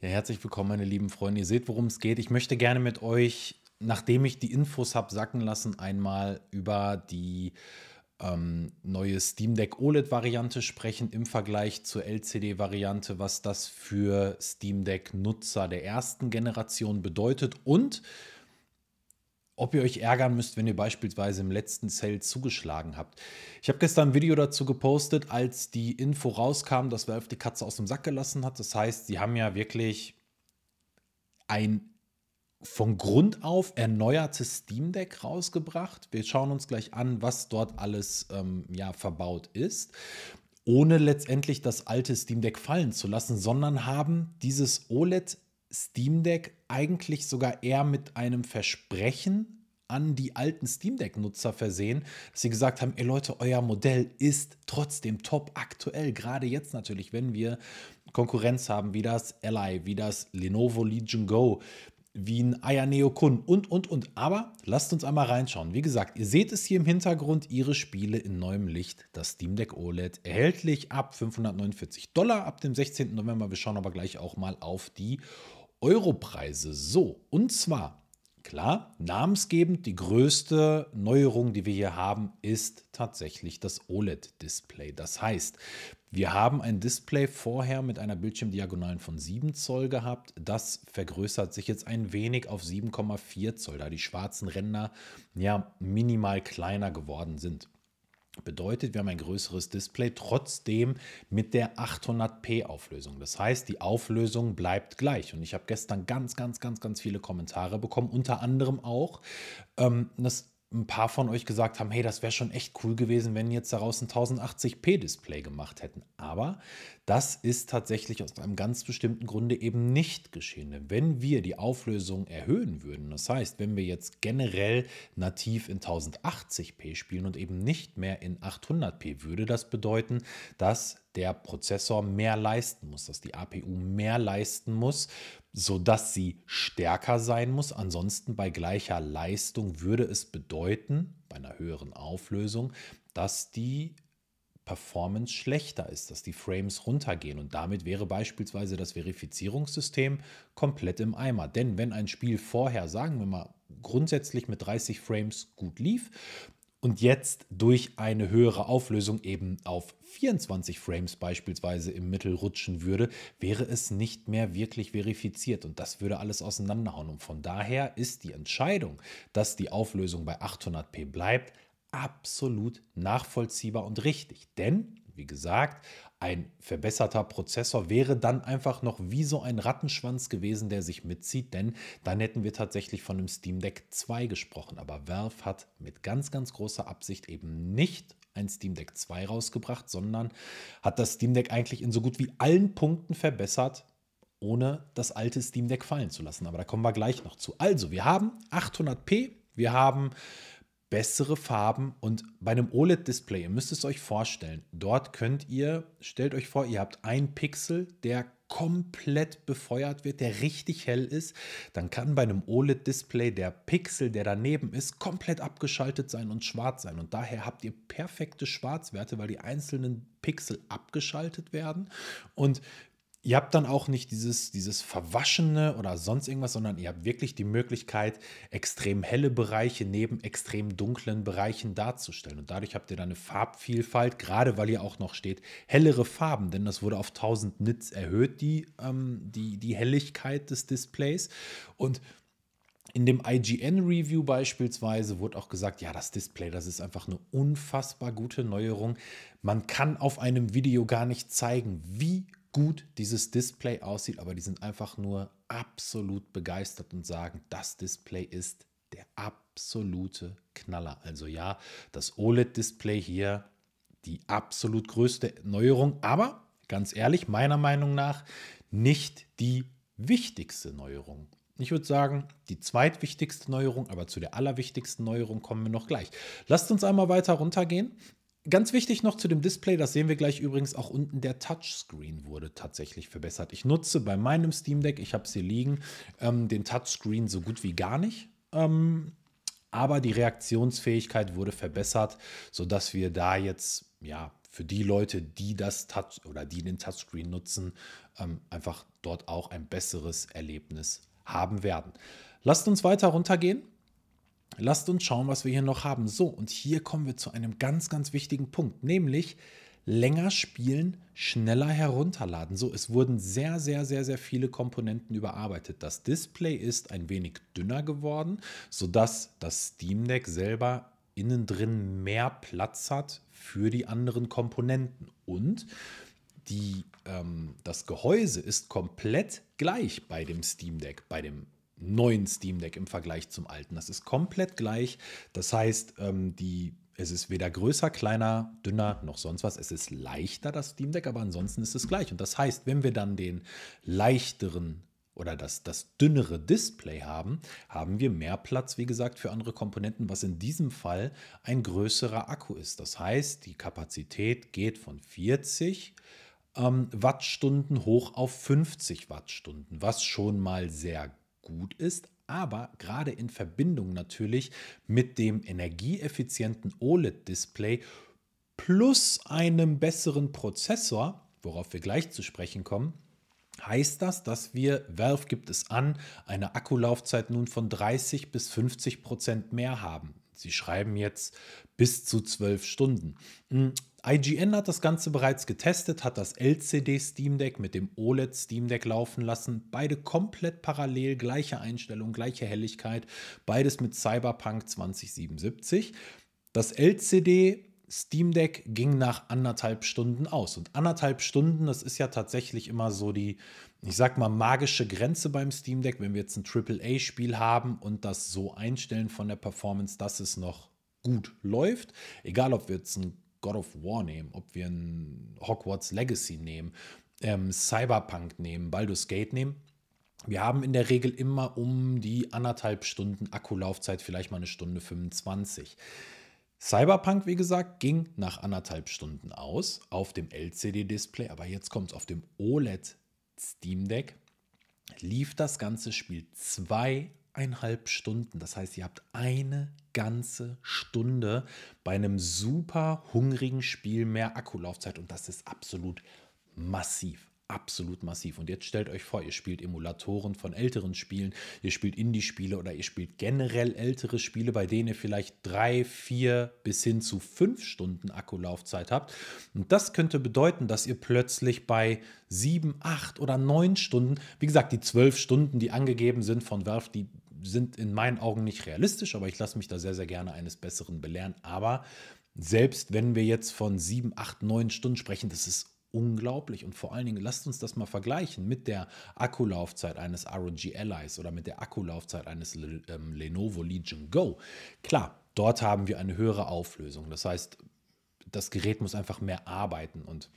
Ja, herzlich willkommen, meine lieben Freunde. Ihr seht, worum es geht. Ich möchte gerne mit euch, nachdem ich die Infos habe sacken lassen, einmal über die ähm, neue Steam Deck OLED-Variante sprechen im Vergleich zur LCD-Variante, was das für Steam Deck-Nutzer der ersten Generation bedeutet und ob ihr euch ärgern müsst, wenn ihr beispielsweise im letzten Sale zugeschlagen habt. Ich habe gestern ein Video dazu gepostet, als die Info rauskam, dass Valve die Katze aus dem Sack gelassen hat. Das heißt, sie haben ja wirklich ein von Grund auf erneuertes Steam Deck rausgebracht. Wir schauen uns gleich an, was dort alles ähm, ja, verbaut ist ohne letztendlich das alte Steam Deck fallen zu lassen, sondern haben dieses OLED Steam Deck eigentlich sogar eher mit einem Versprechen an die alten Steam Deck-Nutzer versehen, dass sie gesagt haben, ey Leute, euer Modell ist trotzdem top aktuell, gerade jetzt natürlich, wenn wir Konkurrenz haben, wie das Ally, wie das Lenovo Legion Go, wie ein Ayaneo Kun und, und, und. Aber lasst uns einmal reinschauen. Wie gesagt, ihr seht es hier im Hintergrund, ihre Spiele in neuem Licht. Das Steam Deck OLED erhältlich ab 549 Dollar ab dem 16. November. Wir schauen aber gleich auch mal auf die Europreise. So, und zwar, klar, namensgebend, die größte Neuerung, die wir hier haben, ist tatsächlich das OLED-Display. Das heißt, wir haben ein Display vorher mit einer Bildschirmdiagonalen von 7 Zoll gehabt. Das vergrößert sich jetzt ein wenig auf 7,4 Zoll, da die schwarzen Ränder ja minimal kleiner geworden sind. Bedeutet, wir haben ein größeres Display, trotzdem mit der 800p Auflösung. Das heißt, die Auflösung bleibt gleich. Und ich habe gestern ganz, ganz, ganz, ganz viele Kommentare bekommen, unter anderem auch, ähm, dass ein paar von euch gesagt haben, hey, das wäre schon echt cool gewesen, wenn jetzt daraus ein 1080p Display gemacht hätten. Aber das ist tatsächlich aus einem ganz bestimmten Grunde eben nicht geschehen. Denn wenn wir die Auflösung erhöhen würden, das heißt, wenn wir jetzt generell nativ in 1080p spielen und eben nicht mehr in 800p, würde das bedeuten, dass der Prozessor mehr leisten muss, dass die APU mehr leisten muss, sodass sie stärker sein muss. Ansonsten bei gleicher Leistung würde es bedeuten, bei einer höheren Auflösung, dass die Performance schlechter ist, dass die Frames runtergehen. Und damit wäre beispielsweise das Verifizierungssystem komplett im Eimer. Denn wenn ein Spiel vorher, sagen wir mal, grundsätzlich mit 30 Frames gut lief, und jetzt durch eine höhere Auflösung eben auf 24 Frames beispielsweise im Mittel rutschen würde, wäre es nicht mehr wirklich verifiziert und das würde alles auseinanderhauen. Und von daher ist die Entscheidung, dass die Auflösung bei 800p bleibt, absolut nachvollziehbar und richtig. Denn, wie gesagt, ein verbesserter Prozessor wäre dann einfach noch wie so ein Rattenschwanz gewesen, der sich mitzieht, denn dann hätten wir tatsächlich von einem Steam Deck 2 gesprochen. Aber Valve hat mit ganz, ganz großer Absicht eben nicht ein Steam Deck 2 rausgebracht, sondern hat das Steam Deck eigentlich in so gut wie allen Punkten verbessert, ohne das alte Steam Deck fallen zu lassen. Aber da kommen wir gleich noch zu. Also, wir haben 800p, wir haben bessere Farben und bei einem OLED-Display, ihr müsst es euch vorstellen, dort könnt ihr, stellt euch vor, ihr habt einen Pixel, der komplett befeuert wird, der richtig hell ist, dann kann bei einem OLED-Display der Pixel, der daneben ist, komplett abgeschaltet sein und schwarz sein. Und daher habt ihr perfekte Schwarzwerte, weil die einzelnen Pixel abgeschaltet werden. Und ihr habt dann auch nicht dieses, dieses Verwaschene oder sonst irgendwas, sondern ihr habt wirklich die Möglichkeit, extrem helle Bereiche neben extrem dunklen Bereichen darzustellen. Und dadurch habt ihr dann eine Farbvielfalt, gerade weil ihr auch noch steht, hellere Farben, denn das wurde auf 1000 Nits erhöht, die, ähm, die, die Helligkeit des Displays. Und in dem IGN-Review beispielsweise wurde auch gesagt, ja, das Display, das ist einfach eine unfassbar gute Neuerung. Man kann auf einem Video gar nicht zeigen, wie gut dieses Display aussieht, aber die sind einfach nur absolut begeistert und sagen, das Display ist der absolute Knaller. Also ja, das OLED-Display hier die absolut größte Neuerung, aber ganz ehrlich, meiner Meinung nach nicht die wichtigste Neuerung. Ich würde sagen, die zweitwichtigste Neuerung, aber zu der allerwichtigsten Neuerung kommen wir noch gleich. Lasst uns einmal weiter runtergehen Ganz wichtig noch zu dem Display, das sehen wir gleich übrigens auch unten, der Touchscreen wurde tatsächlich verbessert. Ich nutze bei meinem Steam Deck, ich habe es hier liegen, ähm, den Touchscreen so gut wie gar nicht. Ähm, aber die Reaktionsfähigkeit wurde verbessert, sodass wir da jetzt, ja, für die Leute, die das Touch oder die den Touchscreen nutzen, ähm, einfach dort auch ein besseres Erlebnis haben werden. Lasst uns weiter runtergehen Lasst uns schauen, was wir hier noch haben. So, und hier kommen wir zu einem ganz, ganz wichtigen Punkt, nämlich länger spielen, schneller herunterladen. So, es wurden sehr, sehr, sehr, sehr viele Komponenten überarbeitet. Das Display ist ein wenig dünner geworden, sodass das Steam Deck selber innen drin mehr Platz hat für die anderen Komponenten. Und die, ähm, das Gehäuse ist komplett gleich bei dem Steam Deck, bei dem neuen Steam Deck im Vergleich zum alten. Das ist komplett gleich. Das heißt, ähm, die, es ist weder größer, kleiner, dünner noch sonst was. Es ist leichter, das Steam Deck, aber ansonsten ist es gleich. Und das heißt, wenn wir dann den leichteren oder das, das dünnere Display haben, haben wir mehr Platz, wie gesagt, für andere Komponenten, was in diesem Fall ein größerer Akku ist. Das heißt, die Kapazität geht von 40 ähm, Wattstunden hoch auf 50 Wattstunden, was schon mal sehr gut ist, aber gerade in Verbindung natürlich mit dem energieeffizienten OLED-Display plus einem besseren Prozessor, worauf wir gleich zu sprechen kommen, heißt das, dass wir, Valve gibt es an, eine Akkulaufzeit nun von 30 bis 50 Prozent mehr haben. Sie schreiben jetzt bis zu 12 Stunden. IGN hat das Ganze bereits getestet, hat das LCD Steam Deck mit dem OLED Steam Deck laufen lassen. Beide komplett parallel, gleiche Einstellung, gleiche Helligkeit, beides mit Cyberpunk 2077. Das LCD Steam Deck ging nach anderthalb Stunden aus. Und anderthalb Stunden, das ist ja tatsächlich immer so die, ich sag mal, magische Grenze beim Steam Deck, wenn wir jetzt ein AAA-Spiel haben und das so einstellen von der Performance, dass es noch gut läuft. Egal, ob wir jetzt ein God of War nehmen, ob wir ein Hogwarts Legacy nehmen, ähm, Cyberpunk nehmen, Baldur's Gate nehmen. Wir haben in der Regel immer um die anderthalb Stunden Akkulaufzeit, vielleicht mal eine Stunde 25. Cyberpunk, wie gesagt, ging nach anderthalb Stunden aus auf dem LCD-Display, aber jetzt kommt es auf dem OLED Steam Deck. Lief das ganze Spiel zwei achteinhalb Stunden. Das heißt, ihr habt eine ganze Stunde bei einem super hungrigen Spiel mehr Akkulaufzeit und das ist absolut massiv absolut massiv. Und jetzt stellt euch vor, ihr spielt Emulatoren von älteren Spielen, ihr spielt Indie-Spiele oder ihr spielt generell ältere Spiele, bei denen ihr vielleicht drei, vier bis hin zu fünf Stunden Akkulaufzeit habt. Und das könnte bedeuten, dass ihr plötzlich bei sieben, acht oder neun Stunden, wie gesagt, die zwölf Stunden, die angegeben sind von Valve, die sind in meinen Augen nicht realistisch, aber ich lasse mich da sehr, sehr gerne eines Besseren belehren. Aber selbst wenn wir jetzt von sieben, acht, neun Stunden sprechen, das ist unglaublich. Und vor allen Dingen, lasst uns das mal vergleichen mit der Akkulaufzeit eines ROG Allies oder mit der Akkulaufzeit eines Le ähm, Lenovo Legion Go. Klar, dort haben wir eine höhere Auflösung. Das heißt, das Gerät muss einfach mehr arbeiten und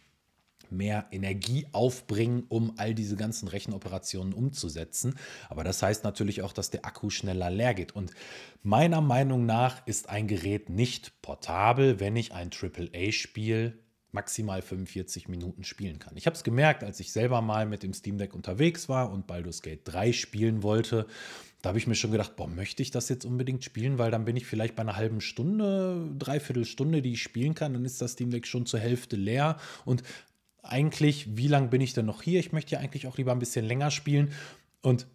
mehr Energie aufbringen, um all diese ganzen Rechenoperationen umzusetzen. Aber das heißt natürlich auch, dass der Akku schneller leer geht. Und meiner Meinung nach ist ein Gerät nicht portabel, wenn ich ein AAA-Spiel maximal 45 Minuten spielen kann. Ich habe es gemerkt, als ich selber mal mit dem Steam Deck unterwegs war und Baldur's Gate 3 spielen wollte. Da habe ich mir schon gedacht, boah, möchte ich das jetzt unbedingt spielen, weil dann bin ich vielleicht bei einer halben Stunde, dreiviertel Stunde, die ich spielen kann, dann ist das Steam Deck schon zur Hälfte leer und eigentlich, wie lange bin ich denn noch hier? Ich möchte ja eigentlich auch lieber ein bisschen länger spielen. Und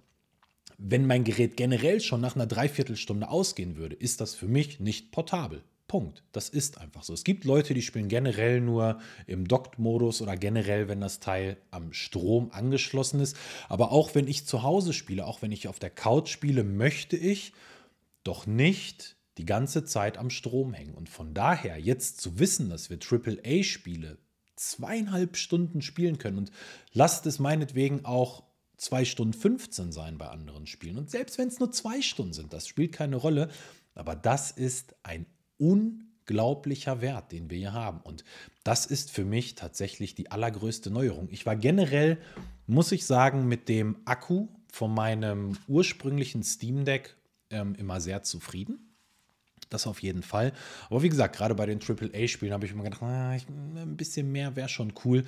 wenn mein Gerät generell schon nach einer Dreiviertelstunde ausgehen würde, ist das für mich nicht portabel. Punkt. Das ist einfach so. Es gibt Leute, die spielen generell nur im Docked-Modus oder generell, wenn das Teil am Strom angeschlossen ist. Aber auch wenn ich zu Hause spiele, auch wenn ich auf der Couch spiele, möchte ich doch nicht die ganze Zeit am Strom hängen. Und von daher jetzt zu wissen, dass wir AAA-Spiele zweieinhalb Stunden spielen können. Und lasst es meinetwegen auch zwei Stunden 15 sein bei anderen Spielen. Und selbst wenn es nur zwei Stunden sind, das spielt keine Rolle. Aber das ist ein unglaublicher Wert, den wir hier haben. Und das ist für mich tatsächlich die allergrößte Neuerung. Ich war generell, muss ich sagen, mit dem Akku von meinem ursprünglichen Steam Deck ähm, immer sehr zufrieden. Das auf jeden Fall. Aber wie gesagt, gerade bei den aaa spielen habe ich immer gedacht, na, ah, ich, ein bisschen mehr wäre schon cool.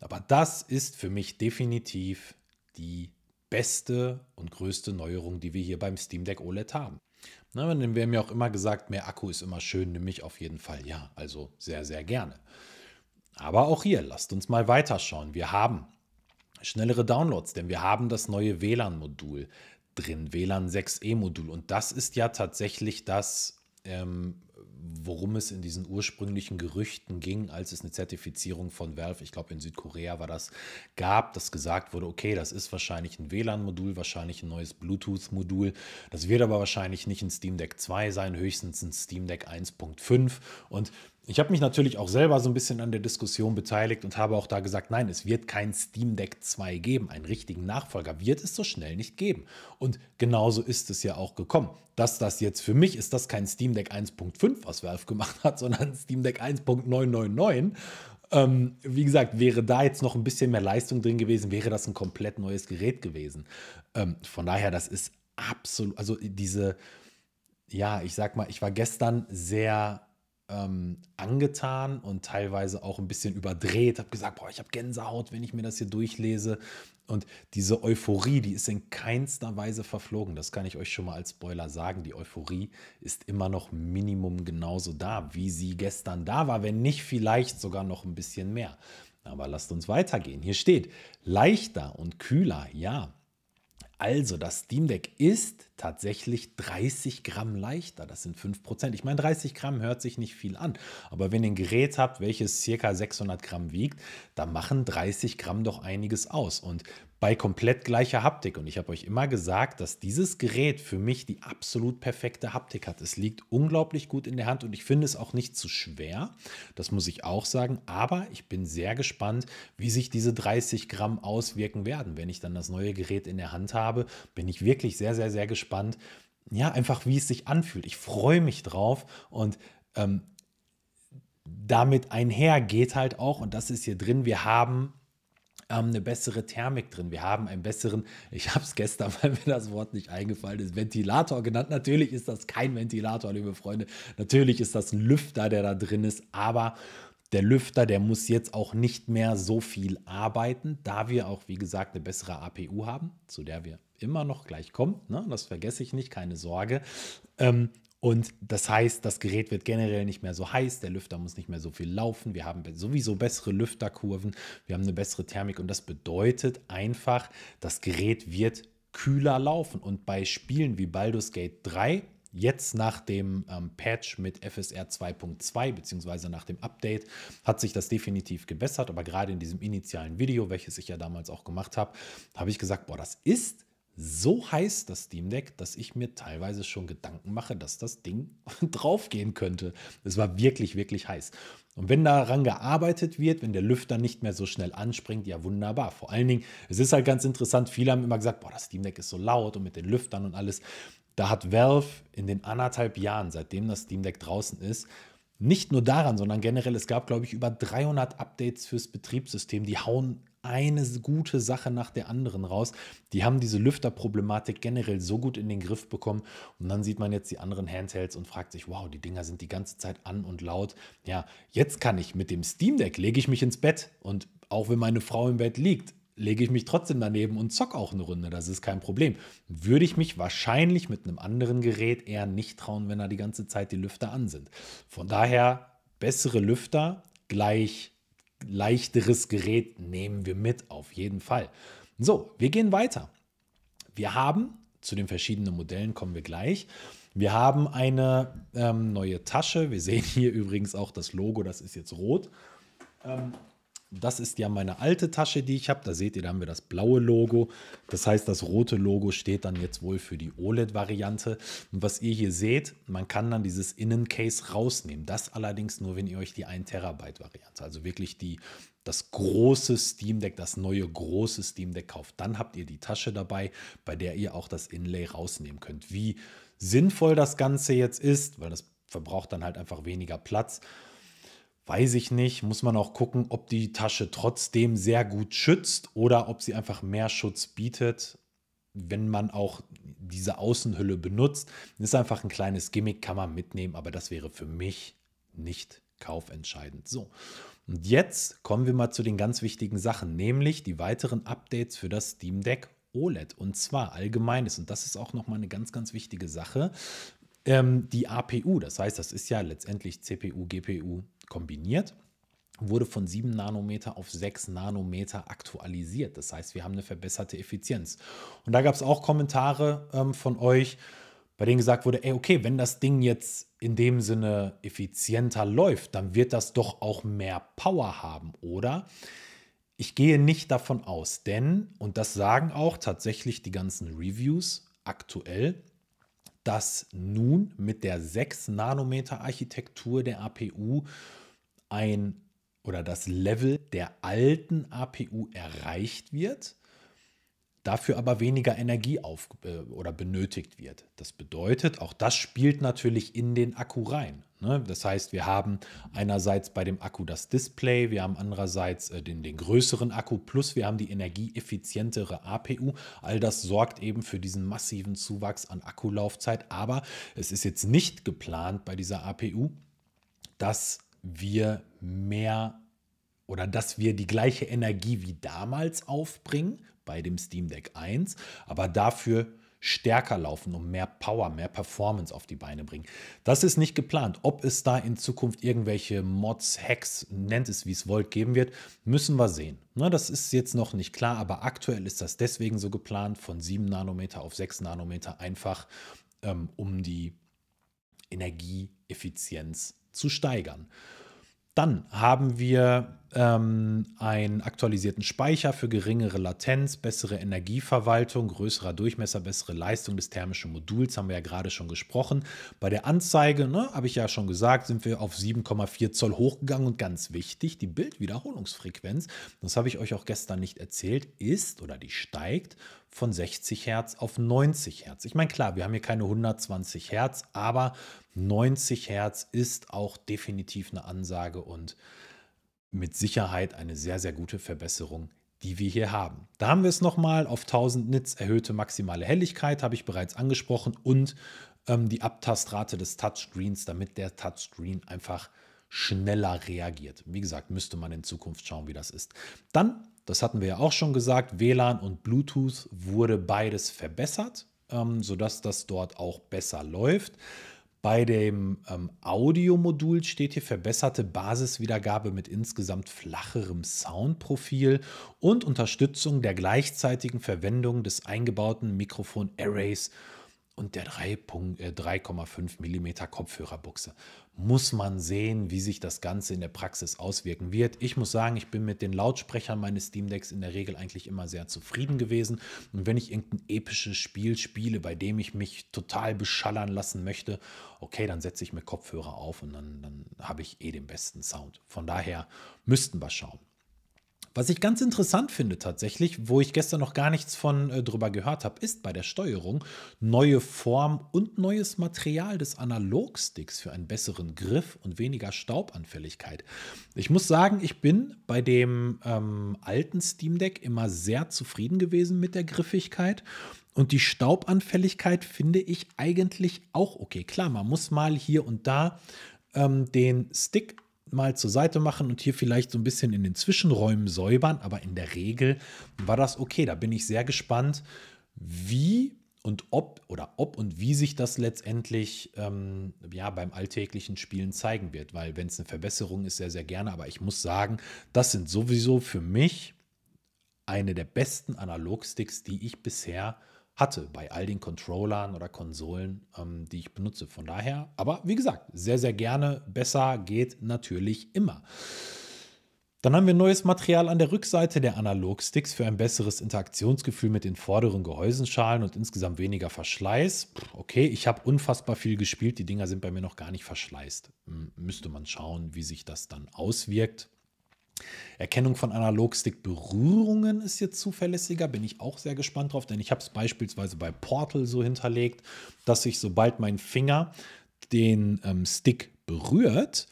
Aber das ist für mich definitiv die beste und größte Neuerung, die wir hier beim Steam Deck OLED haben. Na, wir haben ja auch immer gesagt, mehr Akku ist immer schön, nämlich auf jeden Fall ja. Also sehr, sehr gerne. Aber auch hier, lasst uns mal weiterschauen. Wir haben schnellere Downloads, denn wir haben das neue WLAN-Modul drin, WLAN 6E-Modul. E und das ist ja tatsächlich das ähm, worum es in diesen ursprünglichen Gerüchten ging, als es eine Zertifizierung von Valve, ich glaube in Südkorea war das, gab, dass gesagt wurde, okay, das ist wahrscheinlich ein WLAN-Modul, wahrscheinlich ein neues Bluetooth-Modul. Das wird aber wahrscheinlich nicht ein Steam Deck 2 sein, höchstens ein Steam Deck 1.5. Und ich habe mich natürlich auch selber so ein bisschen an der Diskussion beteiligt und habe auch da gesagt, nein, es wird kein Steam Deck 2 geben. Einen richtigen Nachfolger wird es so schnell nicht geben. Und genauso ist es ja auch gekommen. Dass das jetzt für mich ist, das kein Steam Deck 1.5, was Valve gemacht hat, sondern Steam Deck 1.999. Ähm, wie gesagt, wäre da jetzt noch ein bisschen mehr Leistung drin gewesen, wäre das ein komplett neues Gerät gewesen. Ähm, von daher, das ist absolut, also diese, ja, ich sag mal, ich war gestern sehr ähm, angetan und teilweise auch ein bisschen überdreht. Habe gesagt, boah, ich habe Gänsehaut, wenn ich mir das hier durchlese. Und diese Euphorie, die ist in keinster Weise verflogen. Das kann ich euch schon mal als Spoiler sagen. Die Euphorie ist immer noch Minimum genauso da, wie sie gestern da war, wenn nicht vielleicht sogar noch ein bisschen mehr. Aber lasst uns weitergehen. Hier steht, leichter und kühler, ja, also, das Steam Deck ist tatsächlich 30 Gramm leichter. Das sind 5 Prozent. Ich meine, 30 Gramm hört sich nicht viel an. Aber wenn ihr ein Gerät habt, welches circa 600 Gramm wiegt, dann machen 30 Gramm doch einiges aus. Und bei komplett gleicher Haptik. Und ich habe euch immer gesagt, dass dieses Gerät für mich die absolut perfekte Haptik hat. Es liegt unglaublich gut in der Hand und ich finde es auch nicht zu schwer. Das muss ich auch sagen. Aber ich bin sehr gespannt, wie sich diese 30 Gramm auswirken werden. Wenn ich dann das neue Gerät in der Hand habe, bin ich wirklich sehr, sehr, sehr gespannt. Ja, einfach wie es sich anfühlt. Ich freue mich drauf und ähm, damit einher geht halt auch, und das ist hier drin, wir haben ähm, eine bessere Thermik drin. Wir haben einen besseren, ich habe es gestern, weil mir das Wort nicht eingefallen ist, Ventilator genannt. Natürlich ist das kein Ventilator, liebe Freunde. Natürlich ist das ein Lüfter, der da drin ist, aber der Lüfter, der muss jetzt auch nicht mehr so viel arbeiten, da wir auch, wie gesagt, eine bessere APU haben, zu der wir immer noch gleich kommen. Ne? Das vergesse ich nicht, keine Sorge. Ähm, und das heißt, das Gerät wird generell nicht mehr so heiß, der Lüfter muss nicht mehr so viel laufen, wir haben sowieso bessere Lüfterkurven, wir haben eine bessere Thermik und das bedeutet einfach, das Gerät wird kühler laufen. Und bei Spielen wie Baldur's Gate 3, jetzt nach dem ähm, Patch mit FSR 2.2 beziehungsweise nach dem Update hat sich das definitiv gebessert. Aber gerade in diesem initialen Video, welches ich ja damals auch gemacht habe, habe ich gesagt, boah, das ist so heiß, das Steam Deck, dass ich mir teilweise schon Gedanken mache, dass das Ding draufgehen könnte. Es war wirklich, wirklich heiß. Und wenn daran gearbeitet wird, wenn der Lüfter nicht mehr so schnell anspringt, ja wunderbar. Vor allen Dingen, es ist halt ganz interessant, viele haben immer gesagt, boah, das Steam Deck ist so laut und mit den Lüftern und alles. Da hat Valve in den anderthalb Jahren, seitdem das Steam Deck draußen ist, nicht nur daran, sondern generell, es gab, glaube ich, über 300 Updates fürs Betriebssystem, die hauen eine gute Sache nach der anderen raus. Die haben diese Lüfterproblematik generell so gut in den Griff bekommen. Und dann sieht man jetzt die anderen Handhelds und fragt sich, wow, die Dinger sind die ganze Zeit an und laut. Ja, jetzt kann ich mit dem Steam Deck, lege ich mich ins Bett. Und auch wenn meine Frau im Bett liegt, lege ich mich trotzdem daneben und zock auch eine Runde. Das ist kein Problem. Würde ich mich wahrscheinlich mit einem anderen Gerät eher nicht trauen, wenn da die ganze Zeit die Lüfter an sind. Von daher bessere Lüfter gleich leichteres Gerät nehmen wir mit, auf jeden Fall. So, wir gehen weiter. Wir haben, zu den verschiedenen Modellen kommen wir gleich, wir haben eine ähm, neue Tasche. Wir sehen hier übrigens auch das Logo, das ist jetzt rot. Ähm, das ist ja meine alte Tasche, die ich habe. Da seht ihr, da haben wir das blaue Logo. Das heißt, das rote Logo steht dann jetzt wohl für die OLED-Variante. Und was ihr hier seht, man kann dann dieses Innencase rausnehmen. Das allerdings nur, wenn ihr euch die 1 tb variante also wirklich die, das große Steam Deck, das neue große Steam Deck kauft. Dann habt ihr die Tasche dabei, bei der ihr auch das Inlay rausnehmen könnt. Wie sinnvoll das Ganze jetzt ist, weil das verbraucht dann halt einfach weniger Platz. Weiß ich nicht, muss man auch gucken, ob die Tasche trotzdem sehr gut schützt oder ob sie einfach mehr Schutz bietet, wenn man auch diese Außenhülle benutzt. Ist einfach ein kleines Gimmick, kann man mitnehmen, aber das wäre für mich nicht kaufentscheidend. So, und jetzt kommen wir mal zu den ganz wichtigen Sachen, nämlich die weiteren Updates für das Steam Deck OLED. Und zwar allgemeines, und das ist auch nochmal eine ganz, ganz wichtige Sache, ähm, die APU. Das heißt, das ist ja letztendlich CPU, GPU, kombiniert wurde von 7 Nanometer auf 6 Nanometer aktualisiert. Das heißt, wir haben eine verbesserte Effizienz. Und da gab es auch Kommentare ähm, von euch, bei denen gesagt wurde, ey, okay, wenn das Ding jetzt in dem Sinne effizienter läuft, dann wird das doch auch mehr Power haben, oder? Ich gehe nicht davon aus, denn, und das sagen auch tatsächlich die ganzen Reviews aktuell, dass nun mit der 6-Nanometer-Architektur der APU ein oder das Level der alten APU erreicht wird dafür aber weniger Energie auf äh, oder benötigt wird. Das bedeutet, auch das spielt natürlich in den Akku rein. Ne? Das heißt, wir haben einerseits bei dem Akku das Display, wir haben andererseits äh, den, den größeren Akku plus wir haben die energieeffizientere APU. All das sorgt eben für diesen massiven Zuwachs an Akkulaufzeit. Aber es ist jetzt nicht geplant bei dieser APU, dass wir mehr oder dass wir die gleiche Energie wie damals aufbringen bei dem Steam Deck 1, aber dafür stärker laufen und mehr Power, mehr Performance auf die Beine bringen. Das ist nicht geplant. Ob es da in Zukunft irgendwelche Mods, Hacks, nennt es wie es wollt, geben wird, müssen wir sehen. Na, das ist jetzt noch nicht klar, aber aktuell ist das deswegen so geplant, von 7 Nanometer auf 6 Nanometer einfach, ähm, um die Energieeffizienz zu steigern. Dann haben wir ähm, einen aktualisierten Speicher für geringere Latenz, bessere Energieverwaltung, größerer Durchmesser, bessere Leistung des thermischen Moduls, haben wir ja gerade schon gesprochen. Bei der Anzeige, ne, habe ich ja schon gesagt, sind wir auf 7,4 Zoll hochgegangen und ganz wichtig, die Bildwiederholungsfrequenz, das habe ich euch auch gestern nicht erzählt, ist oder die steigt von 60 Hertz auf 90 Hertz. Ich meine, klar, wir haben hier keine 120 Hertz, aber 90 Hertz ist auch definitiv eine Ansage und mit Sicherheit eine sehr, sehr gute Verbesserung, die wir hier haben. Da haben wir es nochmal auf 1000 Nits erhöhte maximale Helligkeit, habe ich bereits angesprochen, und ähm, die Abtastrate des Touchscreens, damit der Touchscreen einfach schneller reagiert. Wie gesagt, müsste man in Zukunft schauen, wie das ist. Dann, das hatten wir ja auch schon gesagt, WLAN und Bluetooth wurde beides verbessert, ähm, sodass das dort auch besser läuft. Bei dem ähm, Audiomodul steht hier verbesserte Basiswiedergabe mit insgesamt flacherem Soundprofil und Unterstützung der gleichzeitigen Verwendung des eingebauten Mikrofon-Arrays und der 3,5 äh, mm Kopfhörerbuchse. Muss man sehen, wie sich das Ganze in der Praxis auswirken wird. Ich muss sagen, ich bin mit den Lautsprechern meines Steam Decks in der Regel eigentlich immer sehr zufrieden gewesen. Und wenn ich irgendein episches Spiel spiele, bei dem ich mich total beschallern lassen möchte, okay, dann setze ich mir Kopfhörer auf und dann, dann habe ich eh den besten Sound. Von daher müssten wir schauen. Was ich ganz interessant finde tatsächlich, wo ich gestern noch gar nichts von äh, drüber gehört habe, ist bei der Steuerung neue Form und neues Material des Analogsticks für einen besseren Griff und weniger Staubanfälligkeit. Ich muss sagen, ich bin bei dem ähm, alten Steam Deck immer sehr zufrieden gewesen mit der Griffigkeit. Und die Staubanfälligkeit finde ich eigentlich auch okay. Klar, man muss mal hier und da ähm, den Stick mal zur Seite machen und hier vielleicht so ein bisschen in den Zwischenräumen säubern, aber in der Regel war das okay. Da bin ich sehr gespannt, wie und ob oder ob und wie sich das letztendlich ähm, ja, beim alltäglichen Spielen zeigen wird, weil wenn es eine Verbesserung ist, sehr, sehr gerne, aber ich muss sagen, das sind sowieso für mich eine der besten Analogsticks, die ich bisher hatte bei all den Controllern oder Konsolen, ähm, die ich benutze. Von daher, aber wie gesagt, sehr, sehr gerne. Besser geht natürlich immer. Dann haben wir neues Material an der Rückseite der Analogsticks für ein besseres Interaktionsgefühl mit den vorderen Gehäusenschalen und insgesamt weniger Verschleiß. Okay, ich habe unfassbar viel gespielt, die Dinger sind bei mir noch gar nicht verschleißt. Müsste man schauen, wie sich das dann auswirkt. Erkennung von Analogstick-Berührungen ist jetzt zuverlässiger, bin ich auch sehr gespannt drauf, denn ich habe es beispielsweise bei Portal so hinterlegt, dass ich, sobald mein Finger den ähm, Stick berührt,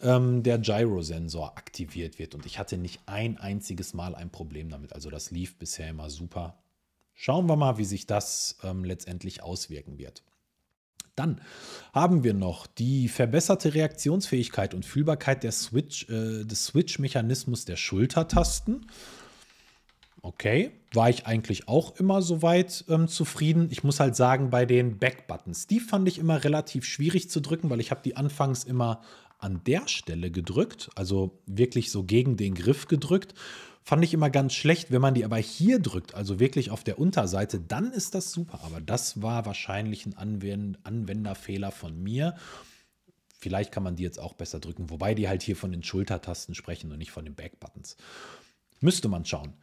ähm, der Gyrosensor aktiviert wird. Und ich hatte nicht ein einziges Mal ein Problem damit. Also das lief bisher immer super. Schauen wir mal, wie sich das ähm, letztendlich auswirken wird. Dann haben wir noch die verbesserte Reaktionsfähigkeit und Fühlbarkeit der Switch, äh, des Switch-Mechanismus der Schultertasten. Okay, war ich eigentlich auch immer soweit ähm, zufrieden. Ich muss halt sagen, bei den Back-Buttons, die fand ich immer relativ schwierig zu drücken, weil ich habe die anfangs immer an der Stelle gedrückt, also wirklich so gegen den Griff gedrückt Fand ich immer ganz schlecht. Wenn man die aber hier drückt, also wirklich auf der Unterseite, dann ist das super. Aber das war wahrscheinlich ein Anwenderfehler von mir. Vielleicht kann man die jetzt auch besser drücken, wobei die halt hier von den Schultertasten sprechen und nicht von den Backbuttons. Müsste man schauen.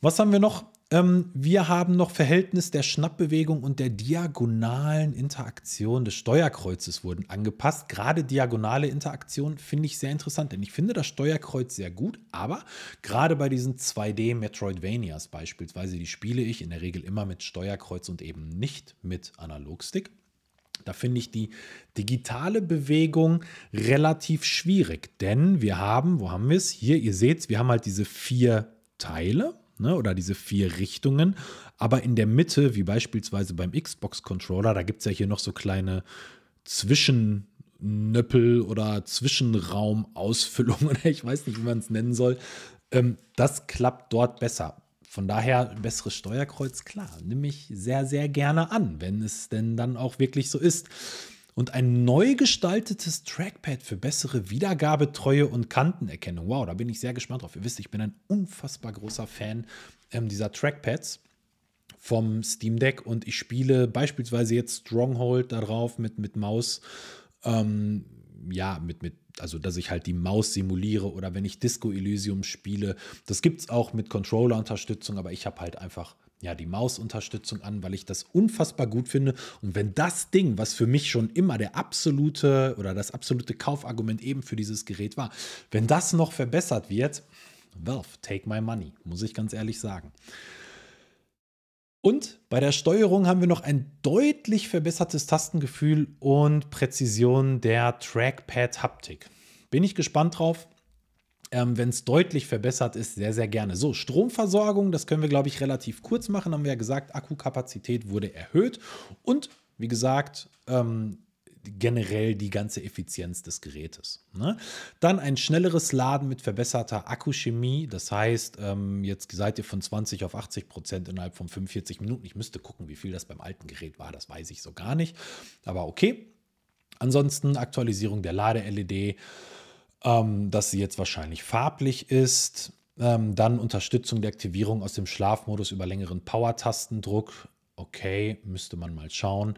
Was haben wir noch? Ähm, wir haben noch Verhältnis der Schnappbewegung und der diagonalen Interaktion des Steuerkreuzes wurden angepasst. Gerade diagonale Interaktion finde ich sehr interessant, denn ich finde das Steuerkreuz sehr gut, aber gerade bei diesen 2D-Metroidvanias beispielsweise, die spiele ich in der Regel immer mit Steuerkreuz und eben nicht mit Analogstick. Da finde ich die digitale Bewegung relativ schwierig, denn wir haben, wo haben wir es? Hier, ihr seht es, wir haben halt diese vier Teile ne? oder diese vier Richtungen. Aber in der Mitte, wie beispielsweise beim Xbox-Controller, da gibt es ja hier noch so kleine Zwischennöppel oder Zwischenraumausfüllungen, ich weiß nicht, wie man es nennen soll. Ähm, das klappt dort besser. Von daher ein besseres Steuerkreuz, klar, nehme ich sehr, sehr gerne an, wenn es denn dann auch wirklich so ist und ein neu gestaltetes Trackpad für bessere Wiedergabetreue und Kantenerkennung. Wow, da bin ich sehr gespannt drauf. Ihr wisst, ich bin ein unfassbar großer Fan ähm, dieser Trackpads vom Steam Deck und ich spiele beispielsweise jetzt Stronghold darauf mit, mit Maus. Ähm, ja, mit, mit, also dass ich halt die Maus simuliere oder wenn ich Disco Elysium spiele. Das gibt es auch mit Controller-Unterstützung, aber ich habe halt einfach ja, die Mausunterstützung an, weil ich das unfassbar gut finde. Und wenn das Ding, was für mich schon immer der absolute oder das absolute Kaufargument eben für dieses Gerät war, wenn das noch verbessert wird, Valve, take my money, muss ich ganz ehrlich sagen. Und bei der Steuerung haben wir noch ein deutlich verbessertes Tastengefühl und Präzision der Trackpad-Haptik. Bin ich gespannt drauf. Ähm, Wenn es deutlich verbessert ist, sehr, sehr gerne. So, Stromversorgung, das können wir, glaube ich, relativ kurz machen. Haben wir ja gesagt, Akkukapazität wurde erhöht. Und wie gesagt, ähm, generell die ganze Effizienz des Gerätes. Ne? Dann ein schnelleres Laden mit verbesserter Akkuchemie. Das heißt, ähm, jetzt seid ihr von 20 auf 80 Prozent innerhalb von 45 Minuten. Ich müsste gucken, wie viel das beim alten Gerät war. Das weiß ich so gar nicht. Aber okay. Ansonsten Aktualisierung der Lade-LED ähm, dass sie jetzt wahrscheinlich farblich ist. Ähm, dann Unterstützung der Aktivierung aus dem Schlafmodus über längeren Power-Tastendruck. Okay, müsste man mal schauen.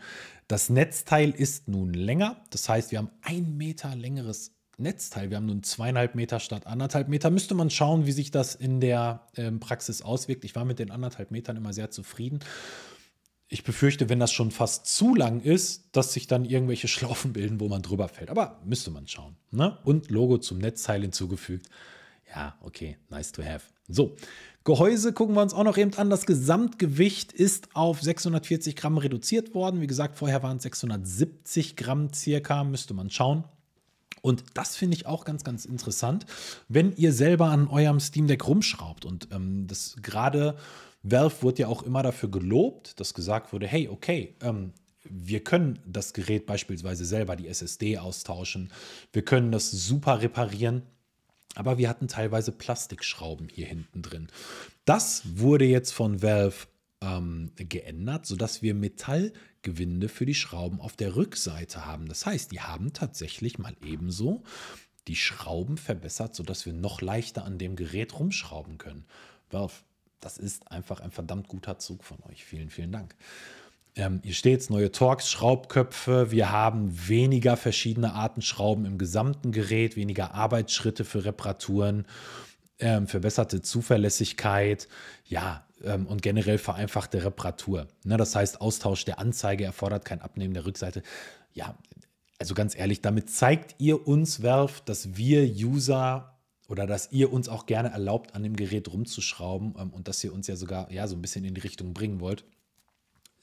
Das Netzteil ist nun länger. Das heißt, wir haben ein Meter längeres Netzteil. Wir haben nun zweieinhalb Meter statt anderthalb Meter. Müsste man schauen, wie sich das in der ähm, Praxis auswirkt. Ich war mit den anderthalb Metern immer sehr zufrieden ich befürchte, wenn das schon fast zu lang ist, dass sich dann irgendwelche Schlaufen bilden, wo man drüber fällt. Aber müsste man schauen. Ne? Und Logo zum Netzteil hinzugefügt. Ja, okay, nice to have. So, Gehäuse gucken wir uns auch noch eben an. Das Gesamtgewicht ist auf 640 Gramm reduziert worden. Wie gesagt, vorher waren es 670 Gramm circa, müsste man schauen. Und das finde ich auch ganz, ganz interessant, wenn ihr selber an eurem Steam Deck rumschraubt und ähm, das gerade Valve wurde ja auch immer dafür gelobt, dass gesagt wurde, hey, okay, ähm, wir können das Gerät beispielsweise selber, die SSD austauschen, wir können das super reparieren, aber wir hatten teilweise Plastikschrauben hier hinten drin. Das wurde jetzt von Valve ähm, geändert, sodass wir Metallgewinde für die Schrauben auf der Rückseite haben. Das heißt, die haben tatsächlich mal ebenso die Schrauben verbessert, sodass wir noch leichter an dem Gerät rumschrauben können. Valve, das ist einfach ein verdammt guter Zug von euch. Vielen, vielen Dank. Ähm, hier steht es, neue Torx, Schraubköpfe. Wir haben weniger verschiedene Arten Schrauben im gesamten Gerät, weniger Arbeitsschritte für Reparaturen, ähm, verbesserte Zuverlässigkeit, ja, ähm, und generell vereinfachte Reparatur. Ne, das heißt, Austausch der Anzeige erfordert kein Abnehmen der Rückseite. Ja, also ganz ehrlich, damit zeigt ihr uns, Werf, dass wir User oder dass ihr uns auch gerne erlaubt, an dem Gerät rumzuschrauben ähm, und dass ihr uns ja sogar ja, so ein bisschen in die Richtung bringen wollt.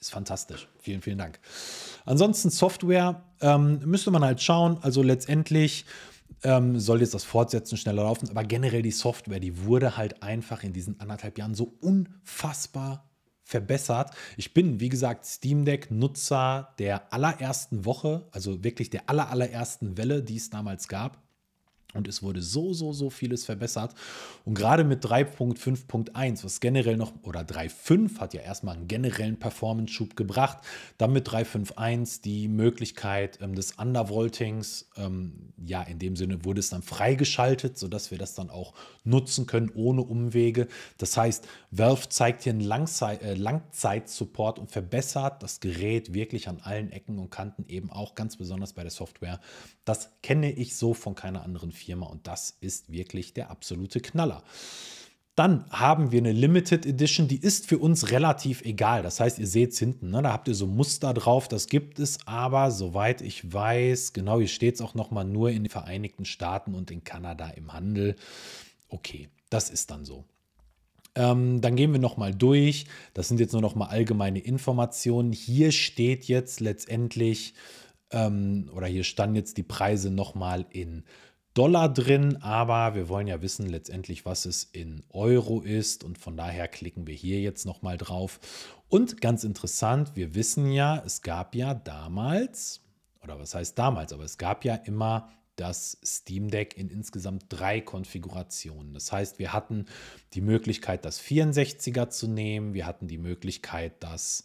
Ist fantastisch. Vielen, vielen Dank. Ansonsten Software ähm, müsste man halt schauen. Also letztendlich ähm, soll jetzt das Fortsetzen schneller laufen, aber generell die Software, die wurde halt einfach in diesen anderthalb Jahren so unfassbar verbessert. Ich bin, wie gesagt, Steam Deck-Nutzer der allerersten Woche, also wirklich der allerallerersten Welle, die es damals gab. Und es wurde so, so, so vieles verbessert. Und gerade mit 3.5.1, was generell noch, oder 3.5 hat ja erstmal einen generellen Performance-Schub gebracht. Dann mit 3.5.1 die Möglichkeit ähm, des Undervoltings. Ähm, ja, in dem Sinne wurde es dann freigeschaltet, sodass wir das dann auch nutzen können ohne Umwege. Das heißt, Valve zeigt hier einen Langzei äh, Langzeit-Support und verbessert das Gerät wirklich an allen Ecken und Kanten, eben auch ganz besonders bei der Software. Das kenne ich so von keiner anderen Firma. Firma und das ist wirklich der absolute Knaller. Dann haben wir eine Limited Edition, die ist für uns relativ egal. Das heißt, ihr seht es hinten, ne? da habt ihr so Muster drauf, das gibt es aber, soweit ich weiß, genau hier steht es auch nochmal nur in den Vereinigten Staaten und in Kanada im Handel. Okay, das ist dann so. Ähm, dann gehen wir nochmal durch. Das sind jetzt nur nochmal allgemeine Informationen. Hier steht jetzt letztendlich ähm, oder hier standen jetzt die Preise nochmal in Dollar drin, aber wir wollen ja wissen letztendlich, was es in Euro ist und von daher klicken wir hier jetzt nochmal drauf. Und ganz interessant, wir wissen ja, es gab ja damals, oder was heißt damals, aber es gab ja immer das Steam Deck in insgesamt drei Konfigurationen. Das heißt, wir hatten die Möglichkeit, das 64er zu nehmen, wir hatten die Möglichkeit, das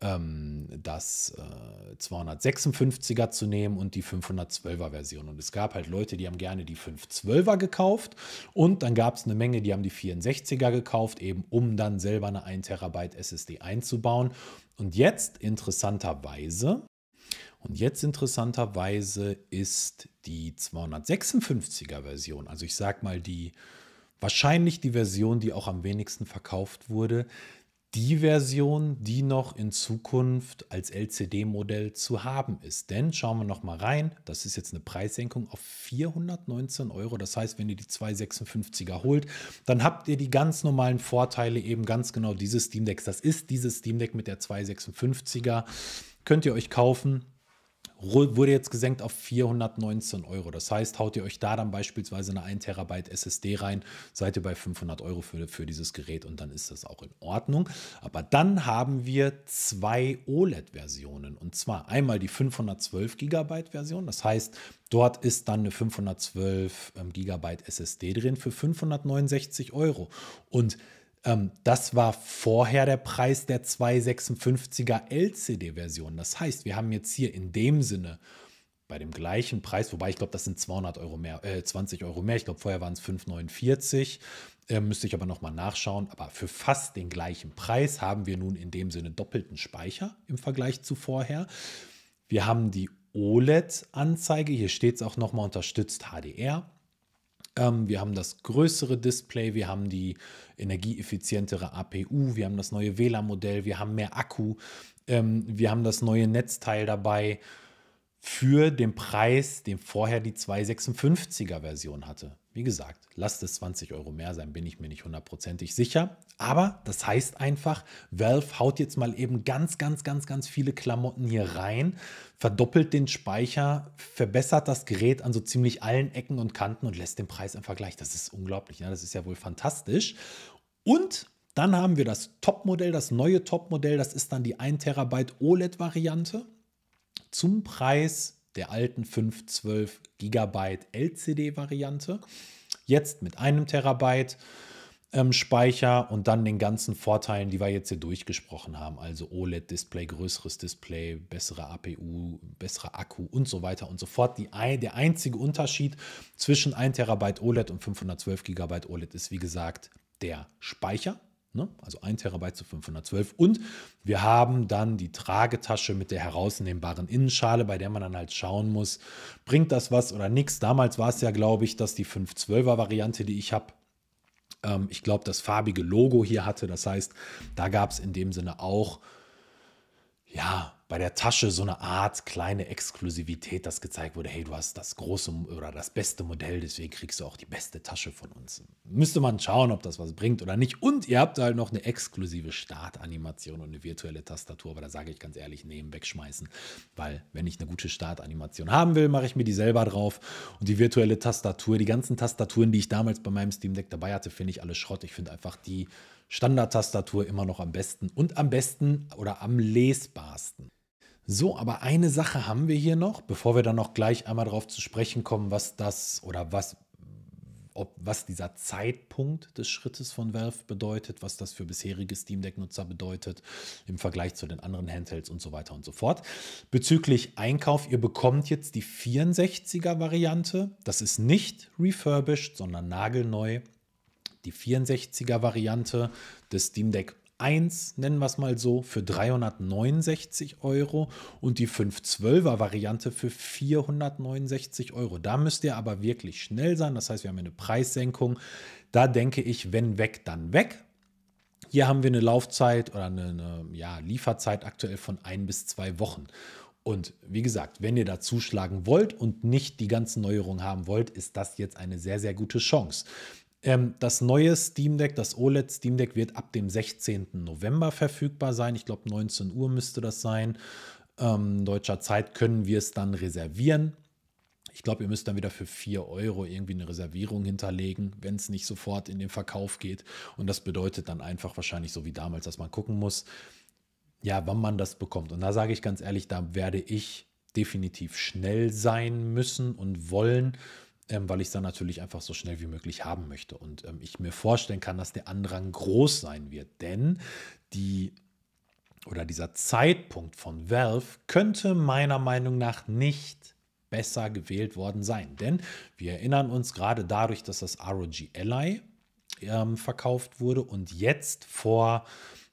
ähm, das äh, 256er zu nehmen und die 512er Version. Und es gab halt Leute, die haben gerne die 512er gekauft und dann gab es eine Menge, die haben die 64er gekauft, eben um dann selber eine 1 Terabyte SSD einzubauen. Und jetzt interessanterweise, und jetzt interessanterweise ist die 256er Version, also ich sag mal die wahrscheinlich die Version, die auch am wenigsten verkauft wurde, die Version, die noch in Zukunft als LCD-Modell zu haben ist. Denn schauen wir noch mal rein, das ist jetzt eine Preissenkung auf 419 Euro. Das heißt, wenn ihr die 256er holt, dann habt ihr die ganz normalen Vorteile eben ganz genau dieses Steam Decks. Das ist dieses Steam Deck mit der 256er. Könnt ihr euch kaufen wurde jetzt gesenkt auf 419 Euro. Das heißt, haut ihr euch da dann beispielsweise eine 1 Terabyte SSD rein, seid ihr bei 500 Euro für, für dieses Gerät und dann ist das auch in Ordnung. Aber dann haben wir zwei OLED-Versionen und zwar einmal die 512 Gigabyte Version. Das heißt, Dort ist dann eine 512 ähm, Gigabyte SSD drin für 569 Euro. Und ähm, das war vorher der Preis der 256er LCD-Version. Das heißt, wir haben jetzt hier in dem Sinne bei dem gleichen Preis, wobei ich glaube, das sind 200 Euro mehr, äh, 20 Euro mehr. Ich glaube, vorher waren es 5,49. Äh, müsste ich aber nochmal nachschauen. Aber für fast den gleichen Preis haben wir nun in dem Sinne doppelten Speicher im Vergleich zu vorher. Wir haben die OLED-Anzeige. Hier steht es auch nochmal unterstützt HDR. Ähm, wir haben das größere Display, wir haben die energieeffizientere APU, wir haben das neue WLAN-Modell, wir haben mehr Akku, ähm, wir haben das neue Netzteil dabei für den Preis, den vorher die 256er Version hatte. Wie gesagt, lasst es 20 Euro mehr sein, bin ich mir nicht hundertprozentig sicher. Aber das heißt einfach, Valve haut jetzt mal eben ganz, ganz, ganz, ganz viele Klamotten hier rein, verdoppelt den Speicher, verbessert das Gerät an so ziemlich allen Ecken und Kanten und lässt den Preis einfach gleich. Das ist unglaublich, ne? das ist ja wohl fantastisch. Und dann haben wir das Topmodell, das neue Topmodell, das ist dann die 1 Terabyte OLED-Variante zum Preis der alten 512 GB LCD-Variante. Jetzt mit einem Terabyte ähm, Speicher und dann den ganzen Vorteilen, die wir jetzt hier durchgesprochen haben. Also OLED-Display, größeres Display, bessere APU, bessere Akku und so weiter und so fort. Die, der einzige Unterschied zwischen 1 Terabyte OLED und 512 GB OLED ist, wie gesagt, der Speicher. Ne? Also 1 Terabyte zu 512. Und wir haben dann die Tragetasche mit der herausnehmbaren Innenschale, bei der man dann halt schauen muss, bringt das was oder nichts. Damals war es ja, glaube ich, dass die 512er Variante, die ich habe, ähm, ich glaube, das farbige Logo hier hatte. Das heißt, da gab es in dem Sinne auch, ja, bei der Tasche so eine Art kleine Exklusivität, dass gezeigt wurde, hey, du hast das große oder das beste Modell, deswegen kriegst du auch die beste Tasche von uns. Müsste man schauen, ob das was bringt oder nicht. Und ihr habt halt noch eine exklusive Startanimation und eine virtuelle Tastatur, aber da sage ich ganz ehrlich, nehmen, wegschmeißen, weil wenn ich eine gute Startanimation haben will, mache ich mir die selber drauf und die virtuelle Tastatur, die ganzen Tastaturen, die ich damals bei meinem Steam Deck dabei hatte, finde ich alles Schrott. Ich finde einfach die Standardtastatur immer noch am besten und am besten oder am lesbarsten. So, aber eine Sache haben wir hier noch, bevor wir dann noch gleich einmal darauf zu sprechen kommen, was das oder was, ob, was dieser Zeitpunkt des Schrittes von Valve bedeutet, was das für bisherige Steam Deck-Nutzer bedeutet im Vergleich zu den anderen Handhelds und so weiter und so fort. Bezüglich Einkauf, ihr bekommt jetzt die 64er-Variante. Das ist nicht refurbished, sondern nagelneu. Die 64er-Variante des Steam Deck 1, nennen wir es mal so, für 369 Euro und die 512er Variante für 469 Euro. Da müsst ihr aber wirklich schnell sein. Das heißt, wir haben eine Preissenkung. Da denke ich, wenn weg, dann weg. Hier haben wir eine Laufzeit oder eine, eine ja, Lieferzeit aktuell von ein bis zwei Wochen. Und wie gesagt, wenn ihr da zuschlagen wollt und nicht die ganzen Neuerungen haben wollt, ist das jetzt eine sehr, sehr gute Chance. Ähm, das neue Steam Deck, das OLED Steam Deck, wird ab dem 16. November verfügbar sein. Ich glaube, 19 Uhr müsste das sein. Ähm, deutscher Zeit können wir es dann reservieren. Ich glaube, ihr müsst dann wieder für 4 Euro irgendwie eine Reservierung hinterlegen, wenn es nicht sofort in den Verkauf geht. Und das bedeutet dann einfach wahrscheinlich so wie damals, dass man gucken muss, ja, wann man das bekommt. Und da sage ich ganz ehrlich, da werde ich definitiv schnell sein müssen und wollen, ähm, weil ich es dann natürlich einfach so schnell wie möglich haben möchte. Und ähm, ich mir vorstellen kann, dass der Andrang groß sein wird, denn die oder dieser Zeitpunkt von Valve könnte meiner Meinung nach nicht besser gewählt worden sein. Denn wir erinnern uns gerade dadurch, dass das ROG Ally ähm, verkauft wurde und jetzt vor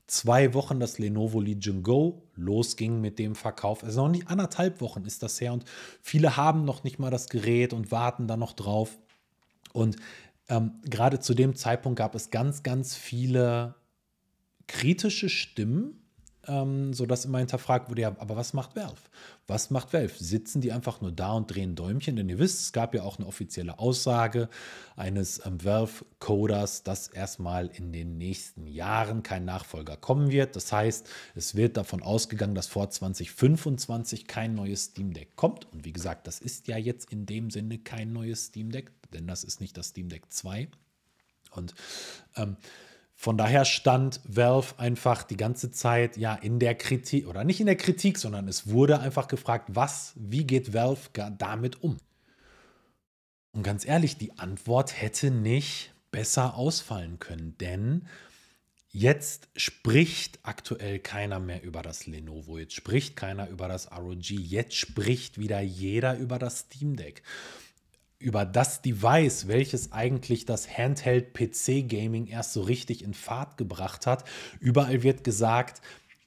zwei Wochen das Lenovo Legion Go losging mit dem Verkauf. Also noch nicht anderthalb Wochen ist das her und viele haben noch nicht mal das Gerät und warten da noch drauf. Und ähm, gerade zu dem Zeitpunkt gab es ganz, ganz viele kritische Stimmen ähm, sodass immer hinterfragt wurde, ja, aber was macht Valve? Was macht Valve? Sitzen die einfach nur da und drehen Däumchen? Denn ihr wisst, es gab ja auch eine offizielle Aussage eines ähm, Valve-Coders, dass erstmal in den nächsten Jahren kein Nachfolger kommen wird. Das heißt, es wird davon ausgegangen, dass vor 2025 kein neues Steam Deck kommt. Und wie gesagt, das ist ja jetzt in dem Sinne kein neues Steam Deck, denn das ist nicht das Steam Deck 2. Und ähm, von daher stand Valve einfach die ganze Zeit ja in der Kritik oder nicht in der Kritik, sondern es wurde einfach gefragt, was, wie geht Valve damit um? Und ganz ehrlich, die Antwort hätte nicht besser ausfallen können, denn jetzt spricht aktuell keiner mehr über das Lenovo, jetzt spricht keiner über das ROG, jetzt spricht wieder jeder über das Steam Deck über das Device, welches eigentlich das Handheld-PC-Gaming erst so richtig in Fahrt gebracht hat. Überall wird gesagt,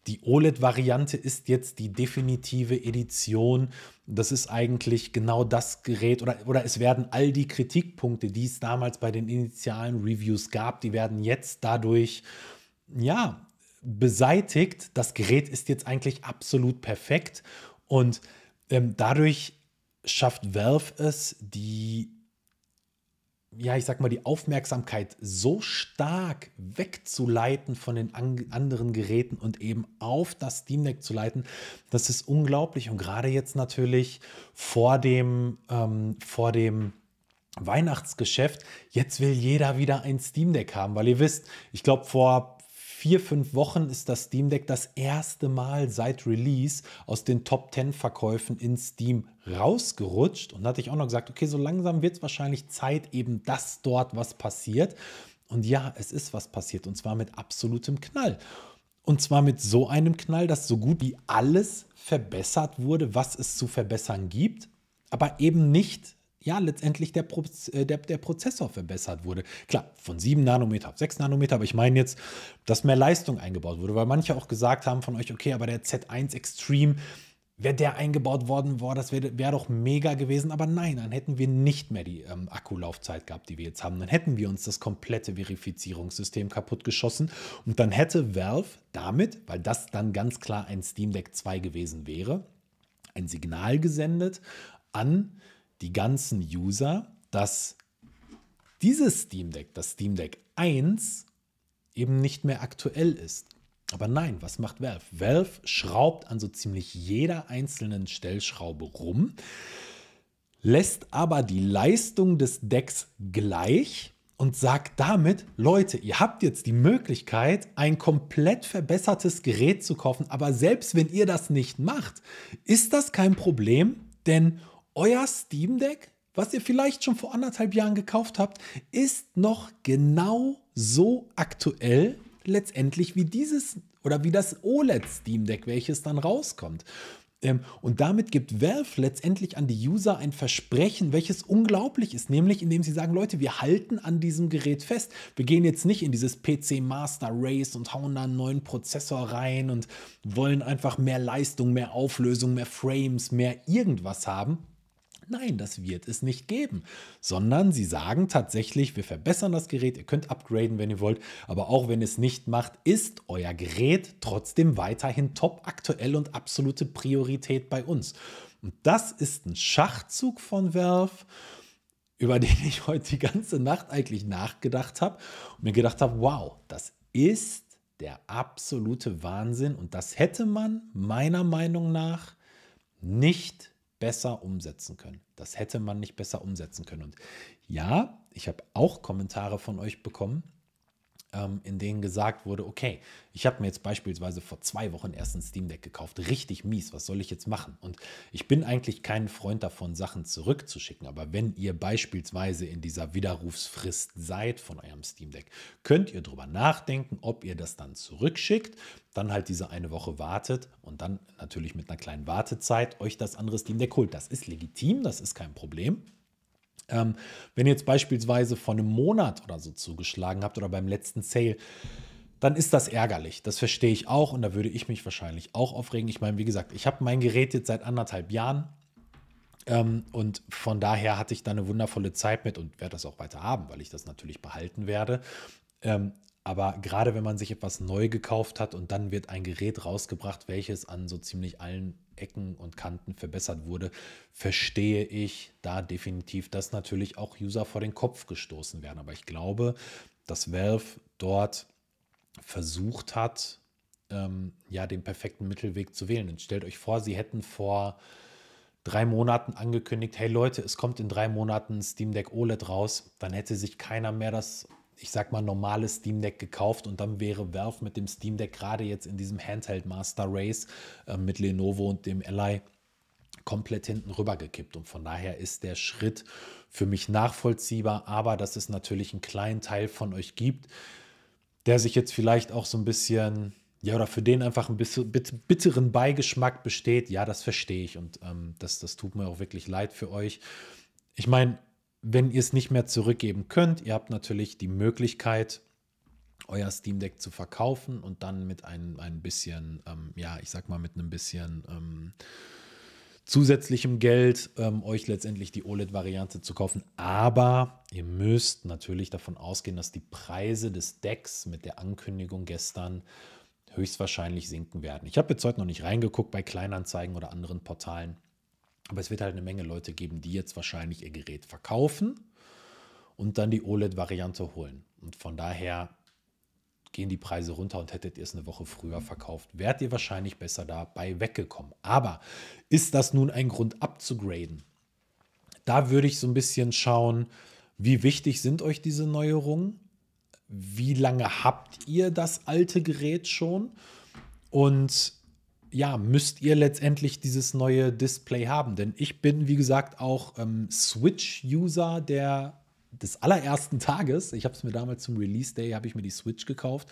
die OLED-Variante ist jetzt die definitive Edition. Das ist eigentlich genau das Gerät oder, oder es werden all die Kritikpunkte, die es damals bei den initialen Reviews gab, die werden jetzt dadurch, ja, beseitigt. Das Gerät ist jetzt eigentlich absolut perfekt und ähm, dadurch schafft Valve es, die, ja, ich sag mal, die Aufmerksamkeit so stark wegzuleiten von den an anderen Geräten und eben auf das Steam Deck zu leiten. Das ist unglaublich. Und gerade jetzt natürlich vor dem, ähm, vor dem Weihnachtsgeschäft, jetzt will jeder wieder ein Steam Deck haben, weil ihr wisst, ich glaube, vor vier, fünf Wochen ist das Steam Deck das erste Mal seit Release aus den Top 10 Verkäufen in Steam rausgerutscht. Und da hatte ich auch noch gesagt, okay, so langsam wird es wahrscheinlich Zeit, eben das dort, was passiert. Und ja, es ist was passiert und zwar mit absolutem Knall. Und zwar mit so einem Knall, dass so gut wie alles verbessert wurde, was es zu verbessern gibt, aber eben nicht ja, letztendlich der, Pro äh, der, der, Prozessor verbessert wurde. Klar, von 7 Nanometer auf 6 Nanometer, aber ich meine jetzt, dass mehr Leistung eingebaut wurde, weil manche auch gesagt haben von euch, okay, aber der Z1 Extreme, wäre der eingebaut worden, boah, das wäre wär doch mega gewesen. Aber nein, dann hätten wir nicht mehr die ähm, Akkulaufzeit gehabt, die wir jetzt haben. Dann hätten wir uns das komplette Verifizierungssystem kaputtgeschossen. Und dann hätte Valve damit, weil das dann ganz klar ein Steam Deck 2 gewesen wäre, ein Signal gesendet an die ganzen User, dass dieses Steam Deck, das Steam Deck 1, eben nicht mehr aktuell ist. Aber nein, was macht Valve? Valve schraubt an so ziemlich jeder einzelnen Stellschraube rum, lässt aber die Leistung des Decks gleich und sagt damit, Leute, ihr habt jetzt die Möglichkeit, ein komplett verbessertes Gerät zu kaufen, aber selbst wenn ihr das nicht macht, ist das kein Problem, denn euer Steam Deck, was ihr vielleicht schon vor anderthalb Jahren gekauft habt, ist noch genau so aktuell letztendlich wie dieses oder wie das OLED Steam Deck, welches dann rauskommt. Ähm, und damit gibt Valve letztendlich an die User ein Versprechen, welches unglaublich ist, nämlich indem sie sagen, Leute, wir halten an diesem Gerät fest. Wir gehen jetzt nicht in dieses PC Master Race und hauen da einen neuen Prozessor rein und wollen einfach mehr Leistung, mehr Auflösung, mehr Frames, mehr irgendwas haben, Nein, das wird es nicht geben, sondern sie sagen tatsächlich, wir verbessern das Gerät, ihr könnt upgraden, wenn ihr wollt, aber auch wenn es nicht macht, ist euer Gerät trotzdem weiterhin top aktuell und absolute Priorität bei uns. Und das ist ein Schachzug von Valve, über den ich heute die ganze Nacht eigentlich nachgedacht habe und mir gedacht habe, wow, das ist der absolute Wahnsinn und das hätte man meiner Meinung nach nicht besser umsetzen können. Das hätte man nicht besser umsetzen können. Und ja, ich habe auch Kommentare von euch bekommen, ähm, in denen gesagt wurde, okay, ich habe mir jetzt beispielsweise vor zwei Wochen erst ein Steam Deck gekauft, richtig mies, was soll ich jetzt machen? Und ich bin eigentlich kein Freund davon, Sachen zurückzuschicken, aber wenn ihr beispielsweise in dieser Widerrufsfrist seid von eurem Steam Deck, könnt ihr darüber nachdenken, ob ihr das dann zurückschickt, dann halt diese eine Woche wartet und dann natürlich mit einer kleinen Wartezeit euch das andere Steam Deck holt. Das ist legitim, das ist kein Problem. Ähm, wenn ihr jetzt beispielsweise vor einem Monat oder so zugeschlagen habt oder beim letzten Sale, dann ist das ärgerlich. Das verstehe ich auch und da würde ich mich wahrscheinlich auch aufregen. Ich meine, wie gesagt, ich habe mein Gerät jetzt seit anderthalb Jahren ähm, und von daher hatte ich da eine wundervolle Zeit mit und werde das auch weiter haben, weil ich das natürlich behalten werde. Ähm, aber gerade wenn man sich etwas neu gekauft hat und dann wird ein Gerät rausgebracht, welches an so ziemlich allen Ecken und Kanten verbessert wurde, verstehe ich da definitiv, dass natürlich auch User vor den Kopf gestoßen werden. Aber ich glaube, dass Valve dort versucht hat, ähm, ja, den perfekten Mittelweg zu wählen. Und stellt euch vor, sie hätten vor drei Monaten angekündigt, hey Leute, es kommt in drei Monaten Steam Deck OLED raus, dann hätte sich keiner mehr das ich sag mal, normales Steam Deck gekauft und dann wäre Werf mit dem Steam Deck gerade jetzt in diesem Handheld Master Race äh, mit Lenovo und dem Ally komplett hinten rüber gekippt. Und von daher ist der Schritt für mich nachvollziehbar, aber dass es natürlich einen kleinen Teil von euch gibt, der sich jetzt vielleicht auch so ein bisschen, ja, oder für den einfach ein bisschen bitteren Beigeschmack besteht, ja, das verstehe ich und ähm, das, das tut mir auch wirklich leid für euch. Ich meine, wenn ihr es nicht mehr zurückgeben könnt, ihr habt natürlich die Möglichkeit, euer Steam Deck zu verkaufen und dann mit ein, ein bisschen, ähm, ja, ich sag mal, mit einem bisschen ähm, zusätzlichem Geld ähm, euch letztendlich die OLED-Variante zu kaufen. Aber ihr müsst natürlich davon ausgehen, dass die Preise des Decks mit der Ankündigung gestern höchstwahrscheinlich sinken werden. Ich habe jetzt heute noch nicht reingeguckt bei Kleinanzeigen oder anderen Portalen. Aber es wird halt eine Menge Leute geben, die jetzt wahrscheinlich ihr Gerät verkaufen und dann die OLED-Variante holen. Und von daher gehen die Preise runter und hättet ihr es eine Woche früher verkauft, wärt ihr wahrscheinlich besser dabei weggekommen. Aber ist das nun ein Grund abzugraden? Da würde ich so ein bisschen schauen, wie wichtig sind euch diese Neuerungen? Wie lange habt ihr das alte Gerät schon? Und ja, müsst ihr letztendlich dieses neue Display haben. Denn ich bin, wie gesagt, auch ähm, Switch-User der des allerersten Tages. Ich habe es mir damals zum Release Day, habe ich mir die Switch gekauft.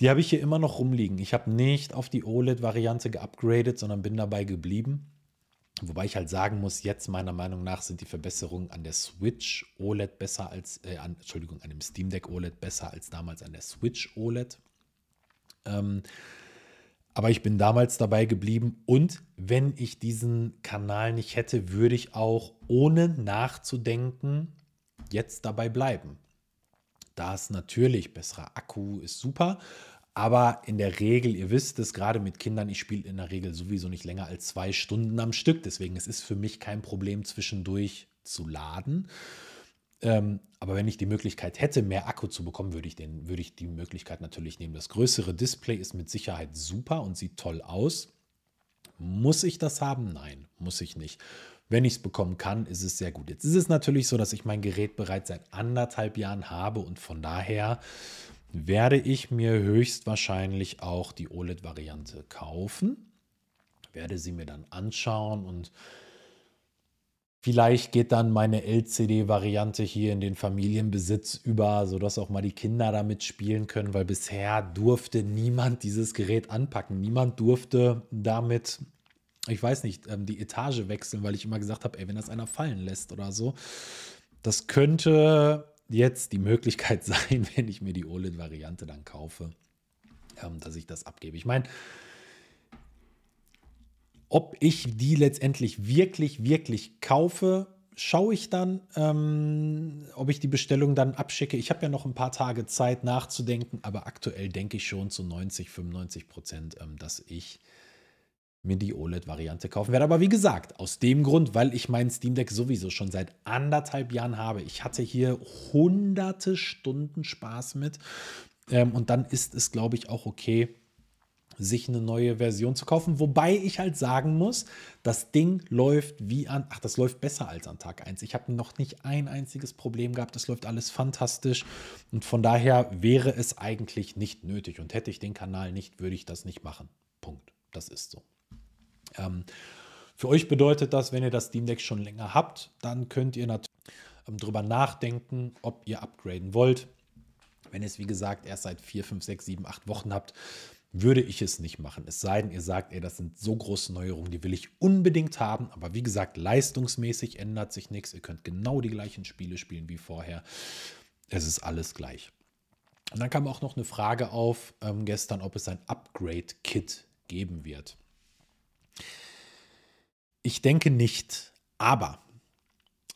Die habe ich hier immer noch rumliegen. Ich habe nicht auf die OLED-Variante geupgradet, sondern bin dabei geblieben. Wobei ich halt sagen muss, jetzt meiner Meinung nach sind die Verbesserungen an der Switch OLED besser als, äh, an, Entschuldigung, an dem Steam Deck OLED besser als damals an der Switch OLED. Ähm, aber ich bin damals dabei geblieben und wenn ich diesen Kanal nicht hätte, würde ich auch ohne nachzudenken jetzt dabei bleiben. Da ist natürlich besserer Akku, ist super. Aber in der Regel, ihr wisst es gerade mit Kindern, ich spiele in der Regel sowieso nicht länger als zwei Stunden am Stück. Deswegen es ist für mich kein Problem, zwischendurch zu laden. Ähm, aber wenn ich die Möglichkeit hätte, mehr Akku zu bekommen, würde ich, den, würde ich die Möglichkeit natürlich nehmen. Das größere Display ist mit Sicherheit super und sieht toll aus. Muss ich das haben? Nein, muss ich nicht. Wenn ich es bekommen kann, ist es sehr gut. Jetzt ist es natürlich so, dass ich mein Gerät bereits seit anderthalb Jahren habe und von daher werde ich mir höchstwahrscheinlich auch die OLED-Variante kaufen, werde sie mir dann anschauen und Vielleicht geht dann meine LCD-Variante hier in den Familienbesitz über, sodass auch mal die Kinder damit spielen können, weil bisher durfte niemand dieses Gerät anpacken. Niemand durfte damit, ich weiß nicht, ähm, die Etage wechseln, weil ich immer gesagt habe, ey, wenn das einer fallen lässt oder so. Das könnte jetzt die Möglichkeit sein, wenn ich mir die OLED-Variante dann kaufe, ähm, dass ich das abgebe. Ich meine, ob ich die letztendlich wirklich, wirklich kaufe, schaue ich dann, ähm, ob ich die Bestellung dann abschicke. Ich habe ja noch ein paar Tage Zeit nachzudenken, aber aktuell denke ich schon zu 90, 95 Prozent, ähm, dass ich mir die OLED-Variante kaufen werde. Aber wie gesagt, aus dem Grund, weil ich mein Steam Deck sowieso schon seit anderthalb Jahren habe. Ich hatte hier hunderte Stunden Spaß mit. Ähm, und dann ist es, glaube ich, auch okay, sich eine neue Version zu kaufen. Wobei ich halt sagen muss, das Ding läuft wie an, ach, das läuft besser als an Tag 1. Ich habe noch nicht ein einziges Problem gehabt. Das läuft alles fantastisch. Und von daher wäre es eigentlich nicht nötig. Und hätte ich den Kanal nicht, würde ich das nicht machen. Punkt. Das ist so. Ähm, für euch bedeutet das, wenn ihr das Steam Deck schon länger habt, dann könnt ihr natürlich ähm, drüber nachdenken, ob ihr upgraden wollt. Wenn ihr es, wie gesagt, erst seit 4, 5, 6, 7, 8 Wochen habt, würde ich es nicht machen. Es sei denn, ihr sagt, ey, das sind so große Neuerungen, die will ich unbedingt haben. Aber wie gesagt, leistungsmäßig ändert sich nichts. Ihr könnt genau die gleichen Spiele spielen wie vorher. Es ist alles gleich. Und dann kam auch noch eine Frage auf ähm, gestern, ob es ein Upgrade-Kit geben wird. Ich denke nicht. Aber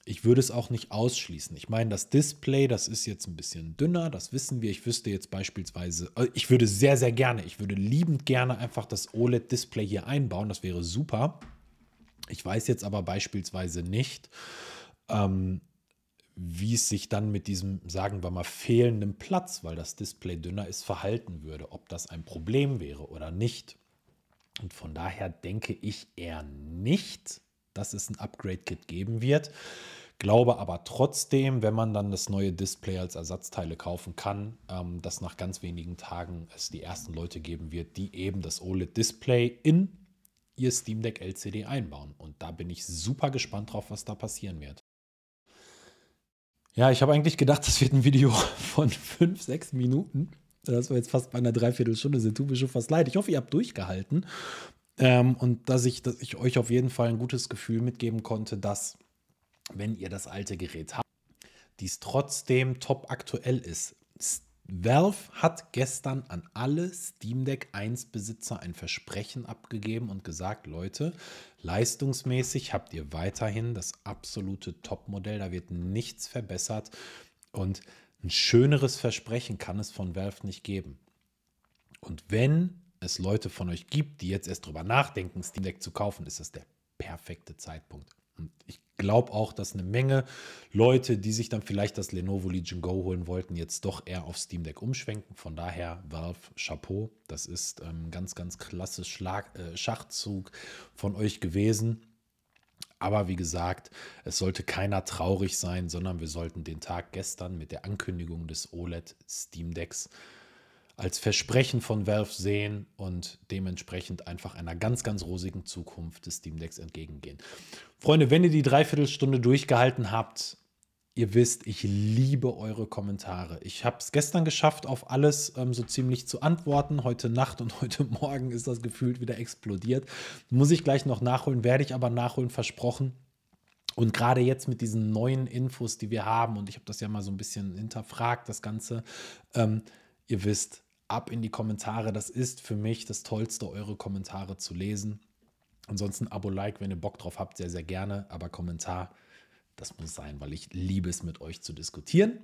ich würde es auch nicht ausschließen. Ich meine, das Display, das ist jetzt ein bisschen dünner, das wissen wir. Ich wüsste jetzt beispielsweise, äh, ich würde sehr, sehr gerne, ich würde liebend gerne einfach das OLED-Display hier einbauen, das wäre super. Ich weiß jetzt aber beispielsweise nicht, ähm, wie es sich dann mit diesem, sagen wir mal, fehlenden Platz, weil das Display dünner ist, verhalten würde, ob das ein Problem wäre oder nicht. Und von daher denke ich eher nicht, dass es ein Upgrade-Kit geben wird. Glaube aber trotzdem, wenn man dann das neue Display als Ersatzteile kaufen kann, ähm, dass nach ganz wenigen Tagen es die ersten Leute geben wird, die eben das OLED-Display in ihr Steam Deck LCD einbauen. Und da bin ich super gespannt drauf, was da passieren wird. Ja, ich habe eigentlich gedacht, das wird ein Video von 5, 6 Minuten. Dass wir jetzt fast bei einer Dreiviertelstunde sind. Tut mir schon fast leid. Ich hoffe, ihr habt durchgehalten. Ähm, und dass ich, dass ich euch auf jeden Fall ein gutes Gefühl mitgeben konnte, dass, wenn ihr das alte Gerät habt, dies trotzdem top aktuell ist. Valve hat gestern an alle Steam Deck 1 Besitzer ein Versprechen abgegeben und gesagt, Leute, leistungsmäßig habt ihr weiterhin das absolute Top-Modell, da wird nichts verbessert und ein schöneres Versprechen kann es von Valve nicht geben. Und wenn es Leute von euch gibt, die jetzt erst drüber nachdenken, Steam Deck zu kaufen, ist das der perfekte Zeitpunkt. Und ich glaube auch, dass eine Menge Leute, die sich dann vielleicht das Lenovo Legion Go holen wollten, jetzt doch eher auf Steam Deck umschwenken. Von daher Valve Chapeau. Das ist ähm, ganz, ganz klasse Schlag, äh, Schachzug von euch gewesen. Aber wie gesagt, es sollte keiner traurig sein, sondern wir sollten den Tag gestern mit der Ankündigung des OLED Steam Decks äh, als Versprechen von Valve sehen und dementsprechend einfach einer ganz, ganz rosigen Zukunft des Steam Decks entgegengehen. Freunde, wenn ihr die Dreiviertelstunde durchgehalten habt, ihr wisst, ich liebe eure Kommentare. Ich habe es gestern geschafft, auf alles ähm, so ziemlich zu antworten. Heute Nacht und heute Morgen ist das gefühlt wieder explodiert. Muss ich gleich noch nachholen, werde ich aber nachholen, versprochen. Und gerade jetzt mit diesen neuen Infos, die wir haben, und ich habe das ja mal so ein bisschen hinterfragt, das Ganze, ähm, ihr wisst, ab in die Kommentare. Das ist für mich das Tollste, eure Kommentare zu lesen. Ansonsten Abo, Like, wenn ihr Bock drauf habt, sehr, sehr gerne. Aber Kommentar, das muss sein, weil ich liebe es, mit euch zu diskutieren.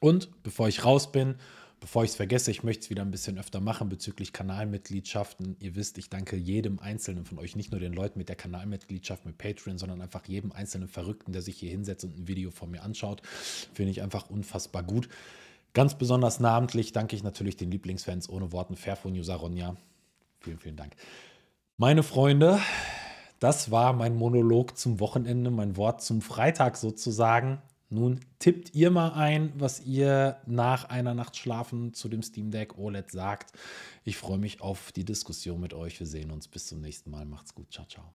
Und bevor ich raus bin, bevor ich es vergesse, ich möchte es wieder ein bisschen öfter machen bezüglich Kanalmitgliedschaften. Ihr wisst, ich danke jedem Einzelnen von euch, nicht nur den Leuten mit der Kanalmitgliedschaft, mit Patreon, sondern einfach jedem einzelnen Verrückten, der sich hier hinsetzt und ein Video von mir anschaut. Finde ich einfach unfassbar gut. Ganz besonders namentlich danke ich natürlich den Lieblingsfans ohne Worten Fairphone User Ronja. Vielen, vielen Dank. Meine Freunde, das war mein Monolog zum Wochenende, mein Wort zum Freitag sozusagen. Nun tippt ihr mal ein, was ihr nach einer Nacht Schlafen zu dem Steam Deck OLED sagt. Ich freue mich auf die Diskussion mit euch. Wir sehen uns. Bis zum nächsten Mal. Macht's gut. Ciao, ciao.